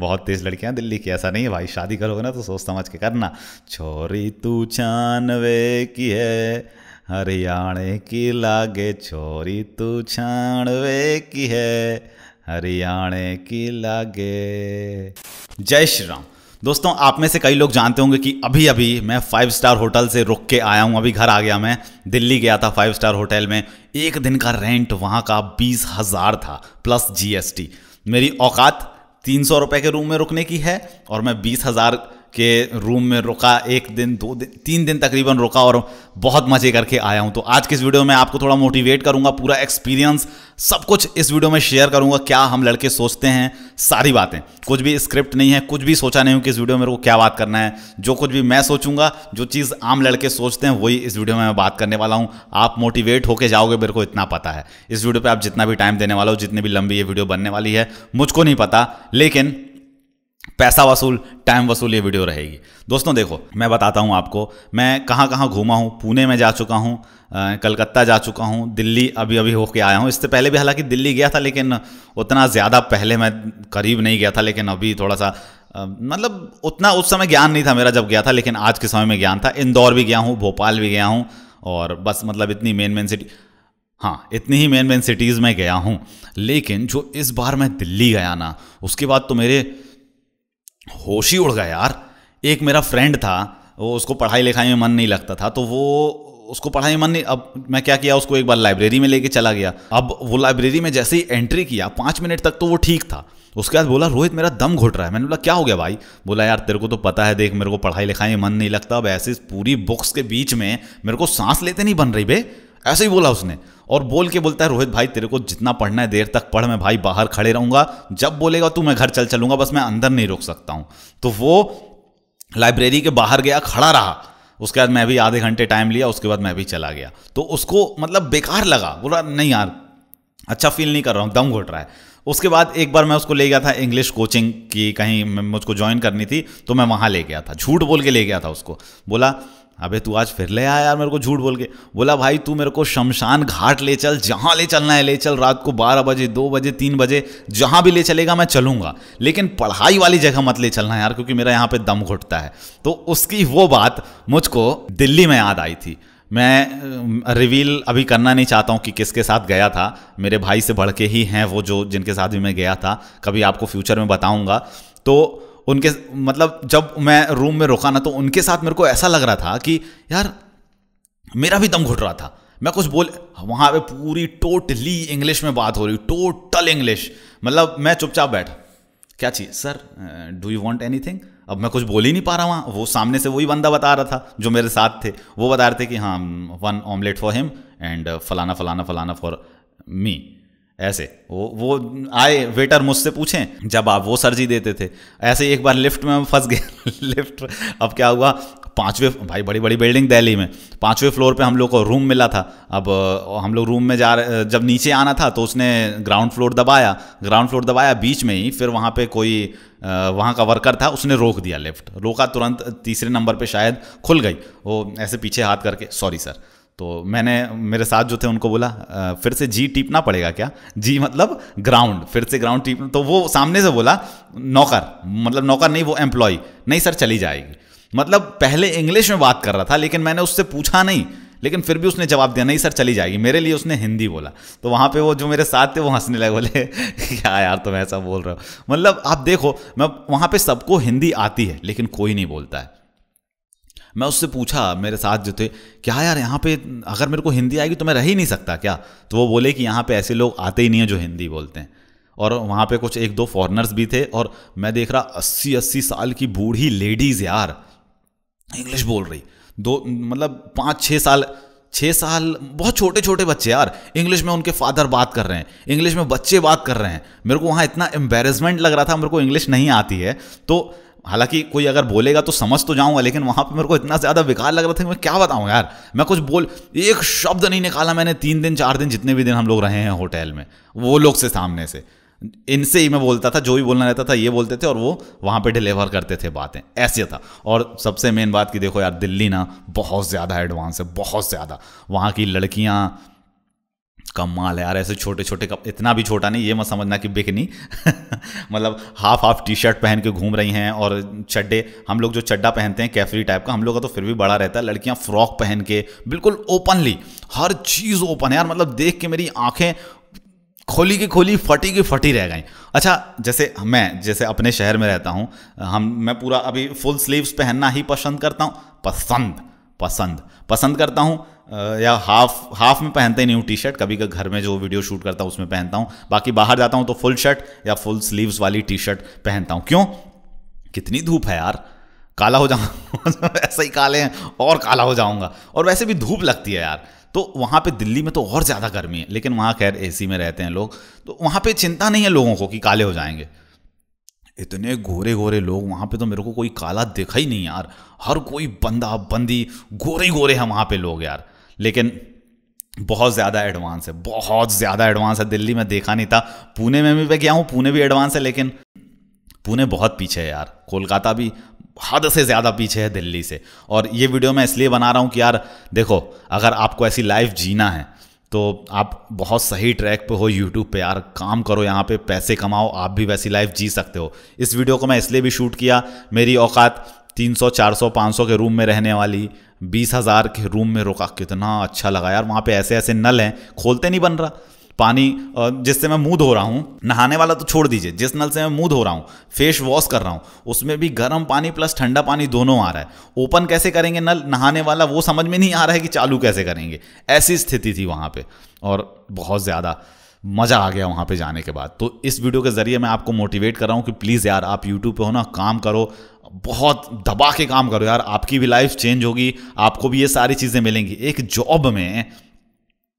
बहुत तेज लड़कियां दिल्ली की ऐसा नहीं है भाई शादी करोगे ना तो सोच समझ के करना छोरी तू छानवे की है हरियाणे की लागे छोरी तू छानवे की है हरियाणे की लागे जय श्री राम दोस्तों आप में से कई लोग जानते होंगे कि अभी अभी मैं फाइव स्टार होटल से रुक के आया हूँ अभी घर आ गया मैं दिल्ली गया था फाइव स्टार होटल में एक दिन का रेंट वहाँ का बीस हज़ार था प्लस जीएसटी मेरी औकात तीन सौ रुपये के रूम में रुकने की है और मैं बीस हज़ार के रूम में रुका एक दिन दो दिन तीन दिन तकरीबन रुका और बहुत मज़े करके आया हूँ तो आज के इस वीडियो में आपको थोड़ा मोटिवेट करूँगा पूरा एक्सपीरियंस सब कुछ इस वीडियो में शेयर करूँगा क्या हम लड़के सोचते हैं सारी बातें कुछ भी स्क्रिप्ट नहीं है कुछ भी सोचा नहीं हूँ कि इस वीडियो में मेरे को क्या बात करना है जो कुछ भी मैं सोचूंगा जो चीज़ आम लड़के सोचते हैं वही इस वीडियो में मैं बात करने वाला हूँ आप मोटिवेट होकर जाओगे मेरे को इतना पता है इस वीडियो पर आप जितना भी टाइम देने वाला हो जितनी भी लंबी ये वीडियो बनने वाली है मुझको नहीं पता लेकिन पैसा वसूल टाइम वसूल ये वीडियो रहेगी दोस्तों देखो मैं बताता हूँ आपको मैं कहाँ कहाँ घूमा हूँ पुणे में जा चुका हूँ कलकत्ता जा चुका हूँ दिल्ली अभी अभी होके आया हूँ इससे पहले भी हालांकि दिल्ली गया था लेकिन उतना ज़्यादा पहले मैं करीब नहीं गया था लेकिन अभी थोड़ा सा मतलब उतना उस समय ज्ञान नहीं था मेरा जब गया था लेकिन आज के समय में ज्ञान था इंदौर भी गया हूँ भोपाल भी गया हूँ और बस मतलब इतनी मेन मेन सिटी हाँ इतनी ही मेन मेन सिटीज़ में गया हूँ लेकिन जो इस बार मैं दिल्ली गया ना उसके बाद तो मेरे होश ही उड़ गया यार एक मेरा फ्रेंड था वो उसको पढ़ाई लिखाई में मन नहीं लगता था तो वो उसको पढ़ाई मन नहीं अब मैं क्या किया उसको एक बार लाइब्रेरी में लेके चला गया अब वो लाइब्रेरी में जैसे ही एंट्री किया पाँच मिनट तक तो वो ठीक था उसके बाद बोला रोहित मेरा दम घुट रहा है मैंने बोला क्या हो गया भाई बोला यार तेरे को तो पता है देख मेरे को पढ़ाई लिखाई में मन नहीं लगता अब ऐसे पूरी बुक्स के बीच में मेरे को सांस लेते नहीं बन रही बे ऐसे ही बोला उसने और बोल के बोलता है रोहित भाई तेरे को जितना पढ़ना है देर तक पढ़ मैं भाई बाहर खड़े रहूंगा जब बोलेगा तू मैं घर चल चलूंगा बस मैं अंदर नहीं रोक सकता हूँ तो वो लाइब्रेरी के बाहर गया खड़ा रहा उसके बाद मैं भी आधे घंटे टाइम लिया उसके बाद मैं भी चला गया तो उसको मतलब बेकार लगा बोला नहीं यार अच्छा फील नहीं कर रहा हूँ दम घुट रहा है उसके बाद एक बार मैं उसको ले गया था इंग्लिश कोचिंग की कहीं मुझको ज्वाइन करनी थी तो मैं वहाँ ले गया था झूठ बोल के ले गया था उसको बोला अबे तू आज फिर ले आया यार मेरे को झूठ बोल के बोला भाई तू मेरे को शमशान घाट ले चल जहाँ ले चलना है ले चल रात को बारह बजे दो बजे तीन बजे जहाँ भी ले चलेगा मैं चलूँगा लेकिन पढ़ाई वाली जगह मत ले चलना यार क्योंकि मेरा यहाँ पे दम घुटता है तो उसकी वो बात मुझको दिल्ली में याद आई थी मैं रिवील अभी करना नहीं चाहता हूँ कि किसके साथ गया था मेरे भाई से बढ़ के ही हैं वो जो जिनके साथ भी मैं गया था कभी आपको फ्यूचर में बताऊँगा तो उनके मतलब जब मैं रूम में रुका ना तो उनके साथ मेरे को ऐसा लग रहा था कि यार मेरा भी दम घुट रहा था मैं कुछ बोल वहाँ पे पूरी टोटली इंग्लिश में बात हो रही टोटल इंग्लिश मतलब मैं चुपचाप बैठा क्या चाहिए sir do you want anything अब मैं कुछ बोल ही नहीं पा रहा वहाँ वो सामने से वही बंदा बता रहा था जो मेरे साथ थे वो बता रहे थे कि हाँ one omelette for him and फलाना फलाना फलाना फॉर मी ऐसे वो वो आए वेटर मुझसे पूछें जब आप वो सर्जी देते थे ऐसे एक बार लिफ्ट में हम फंस गए लिफ्ट अब क्या हुआ पाँचवें भाई बड़ी बड़ी बिल्डिंग दिल्ली में पाँचवें फ्लोर पे हम लोग को रूम मिला था अब हम लोग रूम में जा रहे जब नीचे आना था तो उसने ग्राउंड फ्लोर दबाया ग्राउंड फ्लोर दबाया बीच में ही फिर वहाँ पर कोई वहाँ का वर्कर था उसने रोक दिया लिफ्ट रोका तुरंत तीसरे नंबर पर शायद खुल गई वो ऐसे पीछे हाथ करके सॉरी सर तो मैंने मेरे साथ जो थे उनको बोला फिर से जी टीपना पड़ेगा क्या जी मतलब ग्राउंड फिर से ग्राउंड टीप तो वो सामने से बोला नौकर मतलब नौकर नहीं वो एम्प्लॉय नहीं सर चली जाएगी मतलब पहले इंग्लिश में बात कर रहा था लेकिन मैंने उससे पूछा नहीं लेकिन फिर भी उसने जवाब दिया नहीं सर चली जाएगी मेरे लिए उसने हिंदी बोला तो वहाँ पे वो जो मेरे साथ थे वो हंसने लगे बोले क्या यार तुम ऐसा बोल रहे हो मतलब आप देखो मैं वहाँ पे सबको हिंदी आती है लेकिन कोई नहीं बोलता है मैं उससे पूछा मेरे साथ जो थे क्या यार यहाँ पे अगर मेरे को हिंदी आएगी तो मैं रह ही नहीं सकता क्या तो वो बोले कि यहाँ पे ऐसे लोग आते ही नहीं हैं जो हिंदी बोलते हैं और वहाँ पे कुछ एक दो फॉरनर्स भी थे और मैं देख रहा अस्सी अस्सी साल की बूढ़ी लेडीज़ यार इंग्लिश बोल रही दो मतलब पाँच छः साल छः साल बहुत छोटे छोटे बच्चे यार इंग्लिश में उनके फादर बात कर रहे हैं इंग्लिश में बच्चे बात कर रहे हैं मेरे को वहाँ इतना एम्बेरसमेंट लग रहा था मेरे को इंग्लिश नहीं आती है तो हालांकि कोई अगर बोलेगा तो समझ तो जाऊंगा लेकिन वहां पे मेरे को इतना ज़्यादा बेकार लग रहा था कि मैं क्या बताऊं यार मैं कुछ बोल एक शब्द नहीं निकाला मैंने तीन दिन चार दिन जितने भी दिन हम लोग रहे हैं होटल में वो लोग से सामने से इनसे ही मैं बोलता था जो भी बोलना रहता था ये बोलते थे और वो वहाँ पे डिलीवर करते थे बातें ऐसे था और सबसे मेन बात कि देखो यार दिल्ली ना बहुत ज़्यादा एडवांस है बहुत ज़्यादा वहाँ की लड़कियाँ कमाल है यार ऐसे छोटे छोटे कप इतना भी छोटा नहीं ये मत समझना कि बिकनी मतलब हाफ हाफ टी शर्ट पहन के घूम रही हैं और चड्डे हम लोग जो चड्डा पहनते हैं कैफरी टाइप का हम लोग का तो फिर भी बड़ा रहता है लड़कियां फ्रॉक पहन के बिल्कुल ओपनली हर चीज़ ओपन है यार मतलब देख के मेरी आँखें खोली की खोली फटी की फटी रह गई अच्छा जैसे मैं जैसे अपने शहर में रहता हूँ हम मैं पूरा अभी फुल स्लीव्स पहनना ही पसंद करता हूँ पसंद पसंद पसंद करता हूँ या हाफ हाफ में पहनते ही नहीं हूँ टी शर्ट कभी कभी घर में जो वीडियो शूट करता हूँ उसमें पहनता हूँ बाकी बाहर जाता हूँ तो फुल शर्ट या फुल स्लीव्स वाली टी शर्ट पहनता हूँ क्यों कितनी धूप है यार काला हो जाऊंगा ऐसे ही काले हैं और काला हो जाऊँगा और वैसे भी धूप लगती है यार तो वहाँ पे दिल्ली में तो और ज़्यादा गर्मी है लेकिन वहाँ खैर एसी में रहते हैं लोग तो वहाँ पे चिंता नहीं है लोगों को कि काले हो जाएंगे इतने गोरे गोरे लोग वहाँ पे तो मेरे को कोई काला देखा ही नहीं यार हर कोई बंदा बंदी गोरे गोरे हैं वहाँ पे लोग यार लेकिन बहुत ज़्यादा एडवांस है बहुत ज़्यादा एडवांस है दिल्ली में देखा नहीं था पुणे में भी मैं गया हूँ पुणे भी एडवांस है लेकिन पुणे बहुत पीछे है यार कोलकाता भी हद से ज़्यादा पीछे है दिल्ली से और ये वीडियो मैं इसलिए बना रहा हूँ कि यार देखो अगर आपको ऐसी लाइफ जीना है तो आप बहुत सही ट्रैक पे हो यूट्यूब पे यार काम करो यहाँ पे पैसे कमाओ आप भी वैसी लाइफ जी सकते हो इस वीडियो को मैं इसलिए भी शूट किया मेरी औकात 300, 400, 500 के रूम में रहने वाली बीस हज़ार के रूम में रुका कितना अच्छा लगा यार वहाँ पे ऐसे ऐसे नल हैं खोलते नहीं बन रहा पानी जिससे मैं मुंह धो रहा हूँ नहाने वाला तो छोड़ दीजिए जिस नल से मैं मुंह धो रहा हूँ फेस वॉश कर रहा हूँ उसमें भी गर्म पानी प्लस ठंडा पानी दोनों आ रहा है ओपन कैसे करेंगे नल नहाने वाला वो समझ में नहीं आ रहा है कि चालू कैसे करेंगे ऐसी स्थिति थी वहाँ पर और बहुत ज़्यादा मज़ा आ गया वहाँ पे जाने के बाद तो इस वीडियो के ज़रिए मैं आपको मोटिवेट कर रहा हूँ कि प्लीज़ यार आप यूट्यूब पे हो ना काम करो बहुत दबा के काम करो यार आपकी भी लाइफ चेंज होगी आपको भी ये सारी चीज़ें मिलेंगी एक जॉब में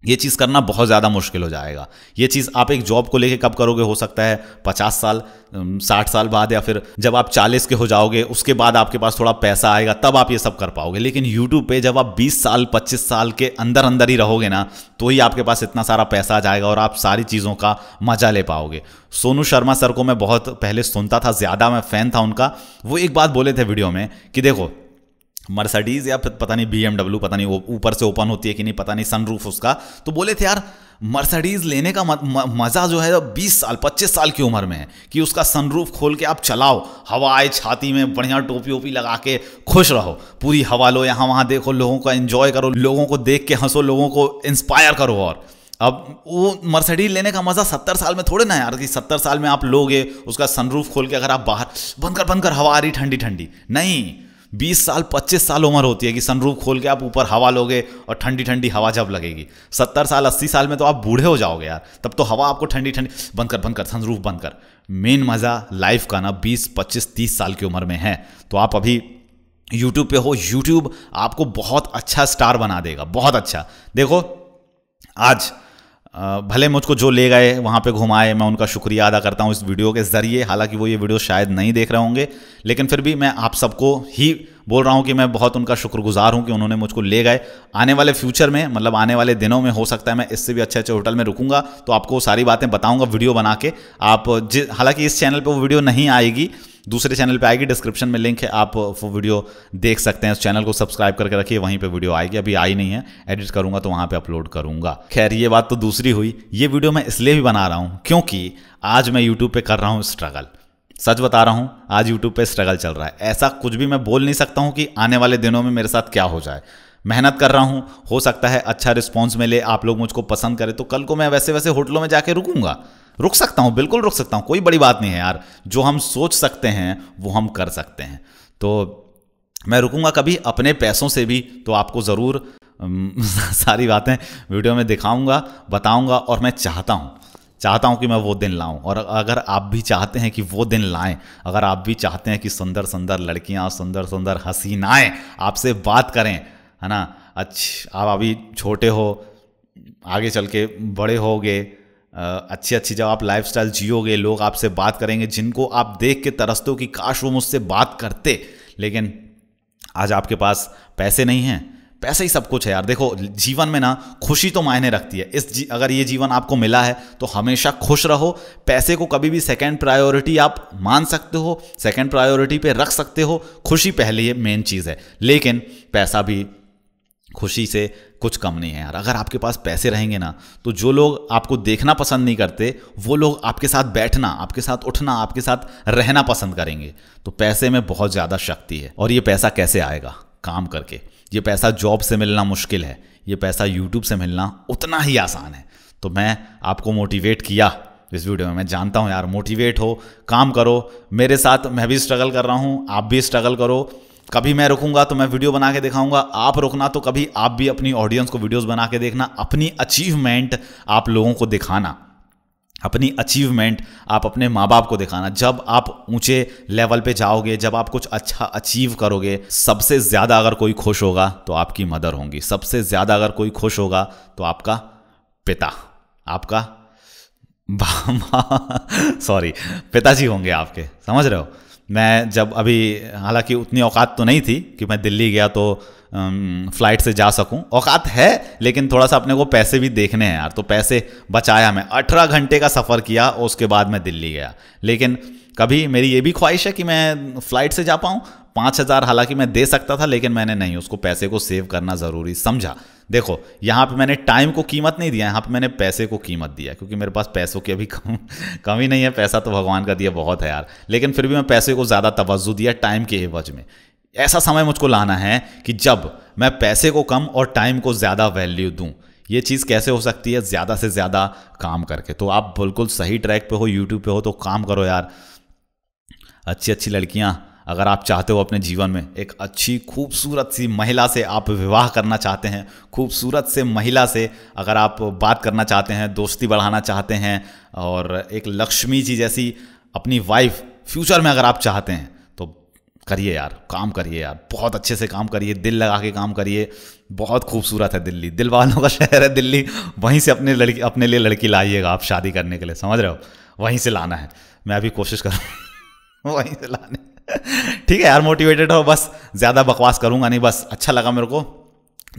ये चीज़ करना बहुत ज़्यादा मुश्किल हो जाएगा ये चीज़ आप एक जॉब को लेके कब करोगे हो सकता है पचास साल साठ साल बाद या फिर जब आप चालीस के हो जाओगे उसके बाद आपके पास थोड़ा पैसा आएगा तब आप ये सब कर पाओगे लेकिन यूट्यूब पे जब आप बीस साल पच्चीस साल के अंदर अंदर ही रहोगे ना तो ही आपके पास इतना सारा पैसा आ जाएगा और आप सारी चीज़ों का मजा ले पाओगे सोनू शर्मा सर को मैं बहुत पहले सुनता था ज़्यादा मैं फ़ैन था उनका वो एक बात बोले थे वीडियो में कि देखो मर्सडीज या पता नहीं बी पता नहीं ऊपर से ओपन होती है कि नहीं पता नहीं सनरूफ उसका तो बोले थे यार मर्सडीज लेने का मज़ा जो है बीस साल पच्चीस साल की उम्र में है कि उसका सनरूफ खोल के आप चलाओ हवा आए छाती में बढ़िया टोपी ओपी लगा के खुश रहो पूरी हवा लो यहाँ वहाँ देखो लोगों का एंजॉय करो लोगों को देख के हंसो लोगों को इंस्पायर करो और अब वो मर्सिडीज लेने का मज़ा सत्तर साल में थोड़े ना यार कि सत्तर साल में आप लोगे उसका सनरूफ खोल के अगर आप बाहर बंद कर बंद कर हवा आ रही ठंडी ठंडी नहीं 20 साल 25 साल उम्र होती है कि सनरूफ खोल के आप ऊपर हवा लोगे और ठंडी ठंडी हवा जब लगेगी 70 साल 80 साल में तो आप बूढ़े हो जाओगे यार तब तो हवा आपको ठंडी ठंडी बंद कर बंद कर सनरूफ बंद कर मेन मज़ा लाइफ का ना 20 25 30 साल की उम्र में है तो आप अभी यूट्यूब पे हो यूट्यूब आपको बहुत अच्छा स्टार बना देगा बहुत अच्छा देखो आज भले मुझको जो ले गए वहाँ पे घुमाए मैं उनका शुक्रिया अदा करता हूँ इस वीडियो के ज़रिए हालांकि वो ये वीडियो शायद नहीं देख रहे होंगे लेकिन फिर भी मैं आप सबको ही बोल रहा हूँ कि मैं बहुत उनका शुक्रगुजार हूँ कि उन्होंने मुझको ले गए आने वाले फ्यूचर में मतलब आने वाले दिनों में हो सकता है मैं इससे भी अच्छे अच्छे होटल में रुकूंगा तो आपको सारी बातें बताऊँगा वीडियो बना के आप जिस हालाँकि इस चैनल पर वो वीडियो नहीं आएगी दूसरे चैनल पे आएगी डिस्क्रिप्शन में लिंक है आप वो वीडियो देख सकते हैं उस चैनल को सब्सक्राइब करके रखिए वहीं पे वीडियो आएगी अभी आई नहीं है एडिट करूंगा तो वहां पे अपलोड करूंगा खैर ये बात तो दूसरी हुई ये वीडियो मैं इसलिए भी बना रहा हूँ क्योंकि आज मैं यूट्यूब पर कर रहा हूँ स्ट्रगल सच बता रहा हूँ आज यूट्यूब पर स्ट्रगल चल रहा है ऐसा कुछ भी मैं बोल नहीं सकता हूँ कि आने वाले दिनों में मेरे साथ क्या हो जाए मेहनत कर रहा हूँ हो सकता है अच्छा रिस्पॉन्स मिले आप लोग मुझको पसंद करें तो कल को मैं वैसे वैसे होटलों में जाके रुकूंगा रुक सकता हूँ बिल्कुल रुक सकता हूँ कोई बड़ी बात नहीं है यार जो हम सोच सकते हैं वो हम कर सकते हैं तो मैं रुकूंगा कभी अपने पैसों से भी तो आपको ज़रूर सारी बातें वीडियो में दिखाऊंगा बताऊंगा और मैं चाहता हूँ चाहता हूँ कि मैं वो दिन लाऊं और अगर आप भी चाहते हैं कि वो दिन लाएं अगर आप भी चाहते हैं कि सुंदर सुंदर लड़कियाँ सुंदर सुंदर हसीनाएँ आपसे बात करें है ना अच्छा आप अभी छोटे हो आगे चल के बड़े होगे अच्छी अच्छी जब आप लाइफ स्टाइल जियोगे लोग आपसे बात करेंगे जिनको आप देख के तरसते हो कि काश वो मुझसे बात करते लेकिन आज आपके पास पैसे नहीं हैं पैसा ही सब कुछ है यार देखो जीवन में ना खुशी तो मायने रखती है इस जी अगर ये जीवन आपको मिला है तो हमेशा खुश रहो पैसे को कभी भी सेकेंड प्रायोरिटी आप मान सकते हो सेकेंड प्रायोरिटी पे रख सकते हो खुशी पहले ये मेन चीज़ है लेकिन पैसा भी खुशी से कुछ कम नहीं है यार अगर आपके पास पैसे रहेंगे ना तो जो लोग आपको देखना पसंद नहीं करते वो लोग आपके साथ बैठना आपके साथ उठना आपके साथ रहना पसंद करेंगे तो पैसे में बहुत ज़्यादा शक्ति है और ये पैसा कैसे आएगा काम करके ये पैसा जॉब से मिलना मुश्किल है ये पैसा यूट्यूब से मिलना उतना ही आसान है तो मैं आपको मोटिवेट किया इस वीडियो में मैं जानता हूँ यार मोटिवेट हो काम करो मेरे साथ मैं भी स्ट्रगल कर रहा हूँ आप भी स्ट्रगल करो कभी मैं रुकूंगा तो मैं वीडियो बना के दिखाऊंगा आप रुकना तो कभी आप भी अपनी ऑडियंस को वीडियोस बना के देखना अपनी अचीवमेंट आप लोगों को दिखाना अपनी अचीवमेंट आप अपने माँ बाप को दिखाना जब आप ऊंचे लेवल पे जाओगे जब आप कुछ अच्छा अचीव करोगे सबसे ज़्यादा अगर कोई खुश होगा तो आपकी मदर होंगी सबसे ज़्यादा अगर कोई खुश होगा तो आपका पिता आपका सॉरी पिताजी होंगे आपके समझ रहे हो मैं जब अभी हालांकि उतनी औकात तो नहीं थी कि मैं दिल्ली गया तो फ्लाइट से जा सकूं औकात है लेकिन थोड़ा सा अपने को पैसे भी देखने हैं यार तो पैसे बचाया मैं अठारह घंटे का सफ़र किया और उसके बाद मैं दिल्ली गया लेकिन कभी मेरी ये भी ख्वाहिश है कि मैं फ़्लाइट से जा पाऊँ पाँच हज़ार हालांकि मैं दे सकता था लेकिन मैंने नहीं उसको पैसे को सेव करना ज़रूरी समझा देखो यहाँ पे मैंने टाइम को कीमत नहीं दिया यहाँ पे मैंने पैसे को कीमत दिया क्योंकि मेरे पास पैसों की अभी कम कमी नहीं है पैसा तो भगवान का दिया बहुत है यार लेकिन फिर भी मैं पैसे को ज़्यादा तवज्जो दिया टाइम के एवज में ऐसा समय मुझको लाना है कि जब मैं पैसे को कम और टाइम को ज़्यादा वैल्यू दूँ ये चीज़ कैसे हो सकती है ज़्यादा से ज़्यादा काम करके तो आप बिल्कुल सही ट्रैक पे हो यूट्यूब पे हो तो काम करो यार अच्छी अच्छी लड़कियाँ अगर आप चाहते हो अपने जीवन में एक अच्छी खूबसूरत सी महिला से आप विवाह करना चाहते हैं खूबसूरत से महिला से अगर आप बात करना चाहते हैं दोस्ती बढ़ाना चाहते हैं और एक लक्ष्मी जी जैसी अपनी वाइफ फ्यूचर में अगर आप चाहते हैं तो करिए यार काम करिए यार बहुत अच्छे से काम करिए दिल लगा के काम करिए बहुत खूबसूरत है दिल्ली दिल वालों का शहर है दिल्ली वहीं से अपने लड़की अपने लिए लड़की लाइएगा आप शादी करने के लिए समझ रहे हो वहीं से लाना है मैं अभी कोशिश कर रहा हूँ वहीं से लाने ठीक है यार मोटिवेटेड हो बस ज़्यादा बकवास करूँगा नहीं बस अच्छा लगा मेरे को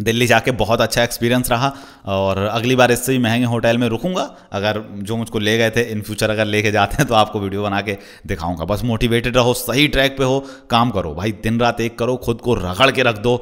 दिल्ली जाके बहुत अच्छा एक्सपीरियंस रहा और अगली बार इससे भी महंगे होटल में रुकूंगा अगर जो मुझको ले गए थे इन फ्यूचर अगर लेके जाते हैं तो आपको वीडियो बना के दिखाऊंगा बस मोटिवेटेड रहो सही ट्रैक पे हो काम करो भाई दिन रात एक करो खुद को रगड़ के रख दो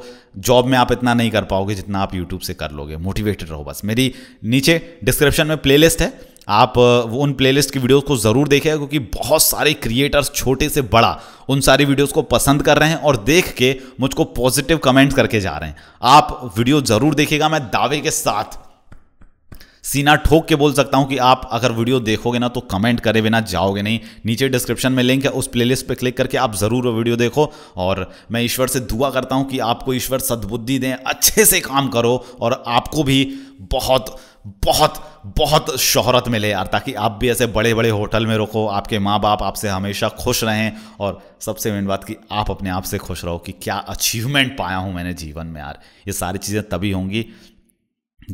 जॉब में आप इतना नहीं कर पाओगे जितना आप यूट्यूब से कर लोगे मोटिवेटेड रहो बस मेरी नीचे डिस्क्रिप्शन में प्लेलिस्ट है आप वो उन प्लेलिस्ट की वीडियोस को ज़रूर देखें क्योंकि बहुत सारे क्रिएटर्स छोटे से बड़ा उन सारी वीडियोस को पसंद कर रहे हैं और देख के मुझको पॉजिटिव कमेंट्स करके जा रहे हैं आप वीडियो ज़रूर देखेगा मैं दावे के साथ सीना ठोक के बोल सकता हूं कि आप अगर वीडियो देखोगे ना तो कमेंट करे बिना जाओगे नहीं नीचे डिस्क्रिप्शन में लिंक है उस प्लेलिस्ट पर क्लिक करके आप ज़रूर वो वीडियो देखो और मैं ईश्वर से दुआ करता हूं कि आपको ईश्वर सद्बुद्धि दें अच्छे से काम करो और आपको भी बहुत बहुत बहुत शोहरत मिले यार ताकि आप भी ऐसे बड़े बड़े होटल में रुको आपके माँ बाप आपसे हमेशा खुश रहें और सबसे मेन बात कि आप अपने आप से खुश रहो कि क्या अचीवमेंट पाया हूँ मैंने जीवन में यार ये सारी चीज़ें तभी होंगी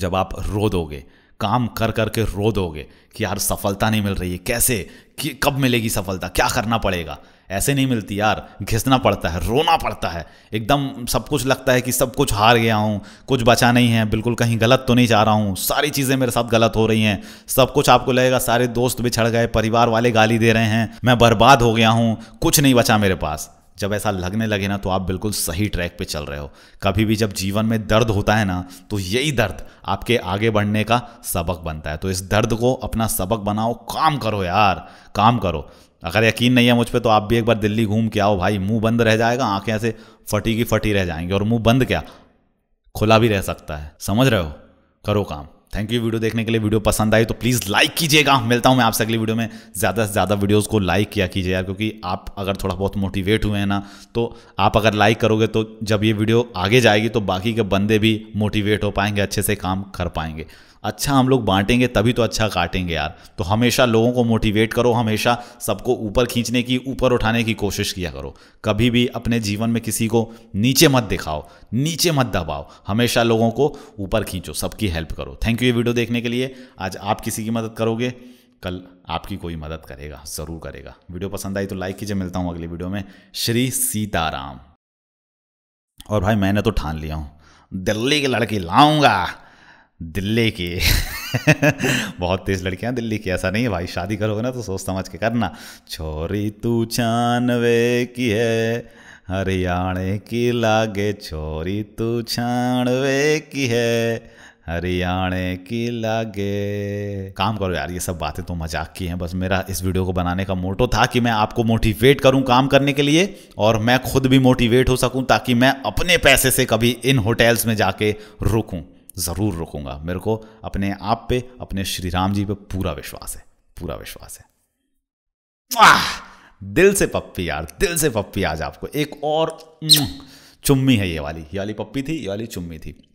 जब आप रो दोगे काम कर कर के रो दोगे कि यार सफलता नहीं मिल रही है कैसे कि कब मिलेगी सफलता क्या करना पड़ेगा ऐसे नहीं मिलती यार घिसना पड़ता है रोना पड़ता है एकदम सब कुछ लगता है कि सब कुछ हार गया हूँ कुछ बचा नहीं है बिल्कुल कहीं गलत तो नहीं जा रहा हूँ सारी चीज़ें मेरे साथ गलत हो रही हैं सब कुछ आपको लगेगा सारे दोस्त बिछड़ गए परिवार वाले गाली दे रहे हैं मैं बर्बाद हो गया हूँ कुछ नहीं बचा मेरे पास जब ऐसा लगने लगे ना तो आप बिल्कुल सही ट्रैक पे चल रहे हो कभी भी जब जीवन में दर्द होता है ना तो यही दर्द आपके आगे बढ़ने का सबक बनता है तो इस दर्द को अपना सबक बनाओ काम करो यार काम करो अगर यकीन नहीं है मुझ पर तो आप भी एक बार दिल्ली घूम के आओ भाई मुंह बंद रह जाएगा आंखें ऐसे फटी की फटी रह जाएंगी और मुंह बंद क्या खुला भी रह सकता है समझ रहे हो करो काम थैंक यू वीडियो देखने के लिए वीडियो पसंद आई तो प्लीज़ लाइक कीजिएगा मिलता हूँ मैं आपसे अगली वीडियो में ज़्यादा से ज़्यादा वीडियोज़ को लाइक किया कीजिए यार क्योंकि आप अगर थोड़ा बहुत मोटिवेट हुए हैं ना तो आप अगर लाइक करोगे तो जब ये वीडियो आगे जाएगी तो बाकी के बंदे भी मोटिवेट हो पाएंगे अच्छे से काम कर पाएंगे अच्छा हम लोग बांटेंगे तभी तो अच्छा काटेंगे यार तो हमेशा लोगों को मोटिवेट करो हमेशा सबको ऊपर खींचने की ऊपर उठाने की कोशिश किया करो कभी भी अपने जीवन में किसी को नीचे मत दिखाओ नीचे मत दबाओ हमेशा लोगों को ऊपर खींचो सबकी हेल्प करो थैंक यू ये वीडियो देखने के लिए आज आप किसी की मदद करोगे कल आपकी कोई मदद करेगा ज़रूर करेगा वीडियो पसंद आई तो लाइक कीजिए मिलता हूँ अगली वीडियो में श्री सीताराम और भाई मैंने तो ठान लिया हूँ दिल्ली के लड़के लाऊंगा दिल्ली की बहुत तेज लड़कियां दिल्ली की ऐसा नहीं है भाई शादी करोगे ना तो सोच समझ के करना छोरी तू छानवे की है हरियाणे की लागे छोरी तू छानवे की है हरियाणे की लागे काम करो यार ये सब बातें तो मजाक की हैं बस मेरा इस वीडियो को बनाने का मोटो था कि मैं आपको मोटिवेट करूं काम करने के लिए और मैं खुद भी मोटिवेट हो सकूं ताकि मैं अपने पैसे से कभी इन होटल्स में जाके रुकूं ज़रूर रुकूंगा मेरे को अपने आप पे अपने श्री राम जी पे पूरा विश्वास है पूरा विश्वास है आ, दिल से पप्पी यार दिल से पप्पी आज आपको एक और चुम्मी है ये वाली ये वाली पप्पी थी ये वाली चुम्मी थी